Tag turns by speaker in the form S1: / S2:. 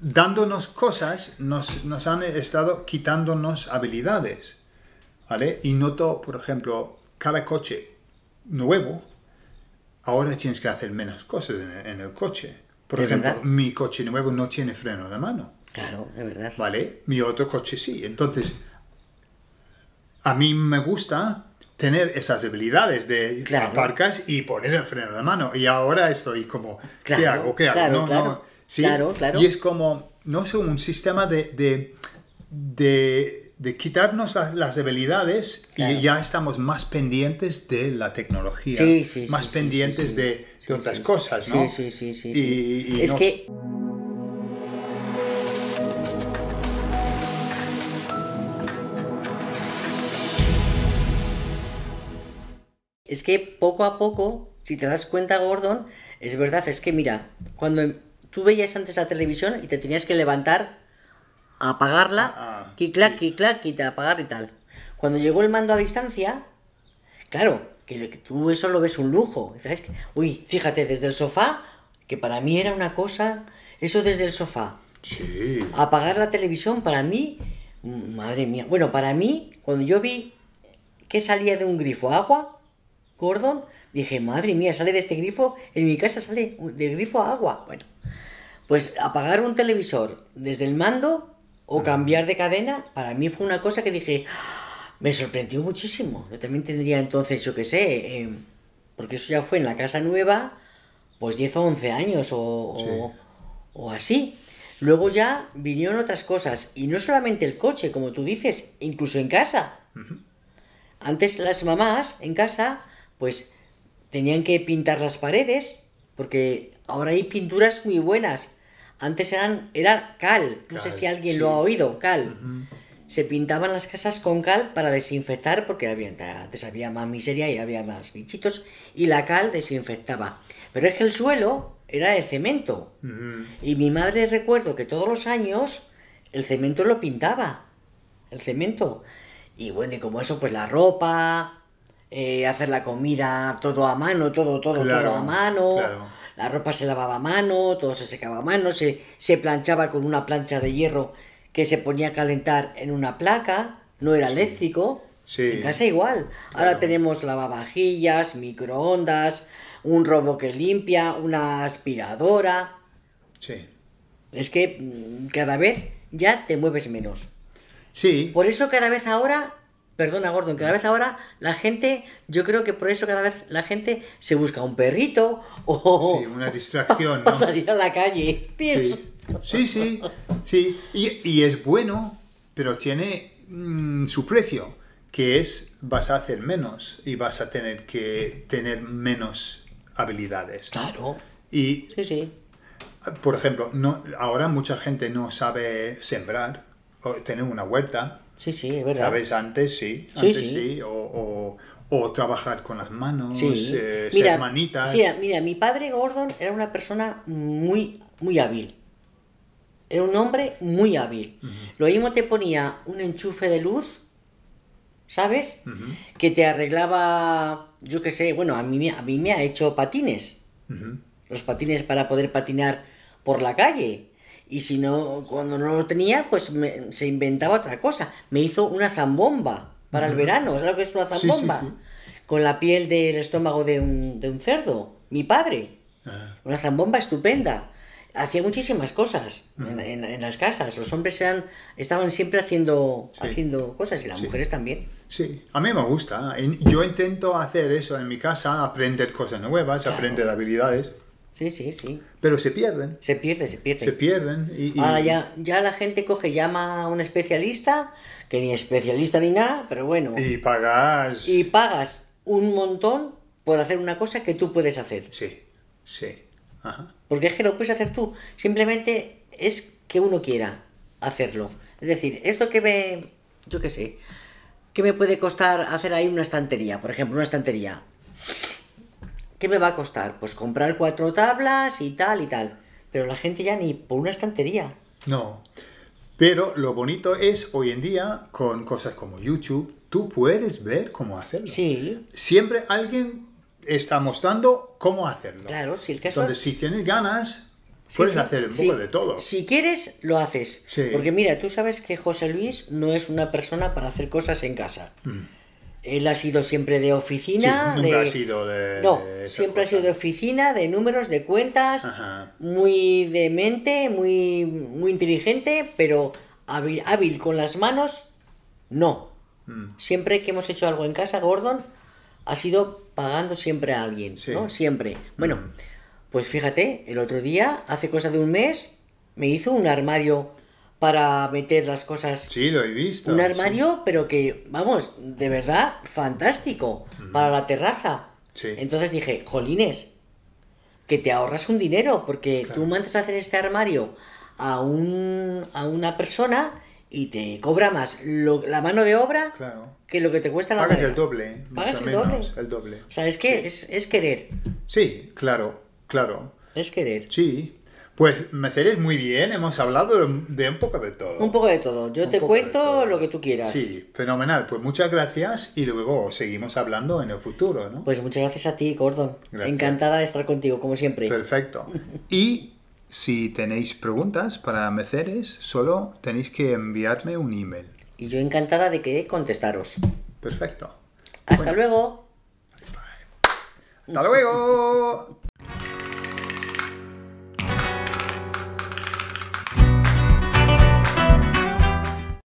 S1: dándonos cosas, nos, han estado quitándonos habilidades. ¿Vale? Y noto, por ejemplo, cada coche nuevo, ahora tienes que hacer menos cosas en el, coche. Por ejemplo, mi coche nuevo no tiene freno de mano. Claro, es verdad. ¿Vale? Mi otro coche sí. Entonces, a mí me gusta tener esas habilidades de aparcas y poner el freno de mano. Y ahora estoy como, ¿qué hago? ¿Qué hago? Claro, claro. Y es como, no sé, un sistema de, de, quitarnos las, debilidades y ya estamos más pendientes de la tecnología, más pendientes de, otras cosas, ¿no? Sí, sí, sí, es que...
S2: Es que poco a poco, si te das cuenta, Gordon, es verdad, es que mira, cuando em- tú veías antes la televisión y te tenías que levantar, a apagarla, ah, ah, apagar y tal. Cuando llegó el mando a distancia, claro, que tú eso lo ves un lujo. Uy, fíjate, desde el sofá, que para mí era una cosa, eso desde el sofá. Sí. Apagar la televisión para mí, madre mía. Bueno, para mí, cuando yo vi que salía de un grifo agua, Gordon, Dije, madre mía, sale de este grifo, en mi casa sale de grifo a agua. Bueno, pues apagar un televisor desde el mando o cambiar de cadena, para mí fue una cosa que dije, me sorprendió muchísimo. Yo también tendría entonces, yo qué sé, eh, porque eso ya fue en la casa nueva, pues 10 o 11 años o, así. Luego ya vinieron otras cosas, y no solamente el coche, como tú dices, incluso en casa. Antes las mamás en casa, pues tenían que pintar las paredes, porque ahora hay pinturas muy buenas. Antes eran, era cal, no sé si alguien lo ha oído, cal. Se pintaban las casas con cal para desinfectar, porque había, antes había más miseria y había más bichitos, y la cal desinfectaba. Pero es que el suelo era de cemento. Y mi madre recuerdo que todos los años el cemento lo pintaba. El cemento. Y bueno, y como eso, pues la ropa, eh, hacer la comida todo a mano, todo, todo, todo a mano. La ropa se lavaba a mano, todo se secaba a mano, se, se planchaba con una plancha de hierro que se ponía a calentar en una placa, no era eléctrico. En casa igual. Ahora tenemos lavavajillas, microondas, un robo que limpia, una aspiradora. Es que mm, cada vez ya te mueves menos. Sí. Por eso cada vez ahora Perdona, Gordon, cada vez ahora la gente, yo creo que por eso cada vez la gente se busca un perrito o. una distracción. ¿no? salir a la calle, Sí, sí,
S1: sí. Y, es bueno, pero tiene mm, su precio, que es vas a hacer menos y vas a tener que tener menos habilidades. Claro. Y, sí, sí. Por ejemplo, no, ahora mucha gente no sabe sembrar tener una huerta. Sí, sí, ¿Sabes? Antes sí, sí. O, trabajar con las manos, eh, ser manitas.
S2: mira, mi padre Gordon era una persona muy, muy hábil. Era un hombre muy hábil. Lo mismo te ponía un enchufe de luz, ¿sabes? Que te arreglaba, yo qué sé, bueno, a mí, a mí me ha hecho patines. Los patines para poder patinar por la calle. Y si no, cuando no lo tenía, pues se inventaba otra cosa. Me hizo una zambomba
S1: para el verano. es
S2: lo que es una zambomba? Con la piel del estómago de un, cerdo. Mi padre. Ah. Una zambomba estupenda. Hacía muchísimas cosas en, las casas. Los hombres estaban siempre haciendo, haciendo cosas y las mujeres también. Sí, a mí me gusta. Yo intento hacer eso
S1: en mi casa, aprender
S2: cosas nuevas, aprender habilidades. Sí, sí, sí. Pero se pierden. Se pierde se pierden. Se pierden. Y, Ahora ya, ya la gente coge, llama a un especialista, que ni especialista ni nada, pero bueno. Y pagas. Y pagas un montón por hacer una cosa que tú puedes hacer. Sí, sí. Ajá. Porque es que lo puedes hacer tú. Simplemente es que uno quiera hacerlo. Es decir, esto que me. Yo qué sé. que me puede costar hacer ahí una estantería? Por ejemplo, una estantería. ¿Qué me va a costar? Pues comprar cuatro tablas y tal y tal. Pero la gente ya ni por una estantería.
S1: No. Pero lo bonito es hoy en día, con cosas como YouTube, tú puedes ver cómo hacerlo. Sí. Siempre alguien está mostrando
S2: cómo hacerlo. Claro, si el caso. Entonces, si tienes ganas, puedes hacer un poco de todo. Si quieres, lo haces. Sí. Porque mira, tú sabes que José Luis no es una persona para hacer cosas en casa. Mm. Él ha sido siempre de oficina. nunca ha sido de. No, Siempre ha sido de oficina, de números, de cuentas, muy de mente, muy, muy inteligente, pero hábil, con las manos, no. Mm. Siempre que hemos hecho algo en casa, Gordon ha sido pagando siempre a alguien, Siempre. Bueno, mm. pues fíjate, el otro día, hace cosa de un mes, me hizo un armario para meter las cosas. Sí, lo he visto. Un armario, pero que, vamos, de verdad, fantástico. Para la terraza. Entonces dije, jolines, que te ahorras un dinero, porque tú mandas a hacer este armario a, un, a una persona y te cobra más la mano de obra que lo que te cuesta la Pagas el doble. Pagas el doble. el doble. O sea, es que es, querer.
S1: Sí, claro, claro. Es querer. Sí, pues Mercedes, muy bien, hemos hablado de un poco de
S2: todo. Un poco de todo, yo te cuento lo que tú quieras. Sí,
S1: fenomenal, pues muchas gracias y luego seguimos hablando en el futuro, ¿no? Pues muchas gracias a ti, Gordon. Encantada de estar contigo, como siempre. Perfecto. Y si tenéis preguntas para Mercedes, solo tenéis que enviarme un email. Y yo encantada de que contestaros. Perfecto. Hasta luego. Hasta luego.